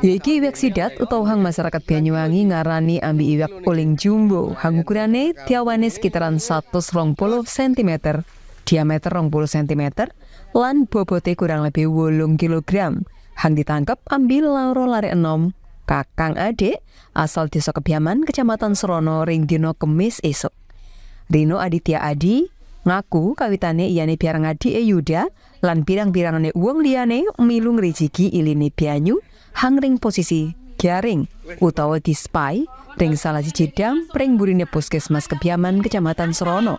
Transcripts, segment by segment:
Ya iki iwak sidat utawa hang masyarakat Banyuwangi ngarani ambi iwak puling jumbo. Hang ukurane tiawane sekitaran 120 cm, diameter 20 cm, lan bobote kurang lebih 8 kg. Hang ditangkep ambil lauro lari enom kakang ade asal desa kebiaman Kecamatan Serono, Ringdino, Kemis esok. Rino Aditya Adi ngaku kawitane iane biar ngadi e Yuda lan pirang-pirangane uang liane milung rezeki iline Bianyu hangring posisi garing utawa dispai ring salah siji dam ring burine puskesmas kebiaman Kecamatan Serono.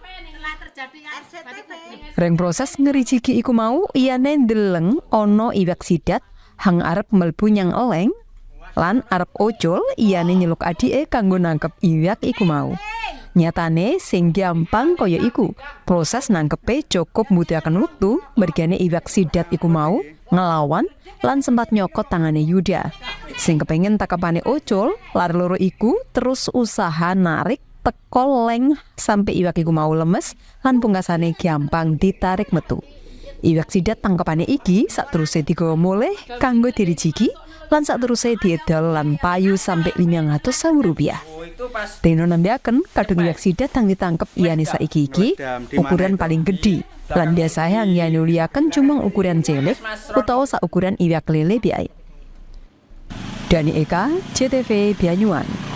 Ring proses ngericiki iku mau iyane ndeleng ana iwak sidat hang arep melbu nyang eleng lan arep ojol iyane nyeluk adike kanggo nangkep iwak iku mau. Nyatane sing gampang kaya iku. Proses nangkepe cukup mbutuhaken waktu mergane iwak sidat iku mau ngelawan lan sempat nyokot tangannya Yuda. Sing kepengen takapane ucul, lari loro iku terus usaha narik tekoleng leng sampai iwak iku mau lemes lan pungkasane gampang ditarik metu. Iwak sidat tangkepane iki saat terusnya digawa mulai kanggo diri ciki, lan saat terusnya diedol lan payu sampai 500 sewu rupiah. Tino nambiaken kadung iwak sidat tang ditangkep iyanisa iki iki ukuran paling gede Lan sayang hanya nuliakan cuma ukuran atau utawa ukuran iwak lele biaya. Dani Eka, CTV, Banyuwangi.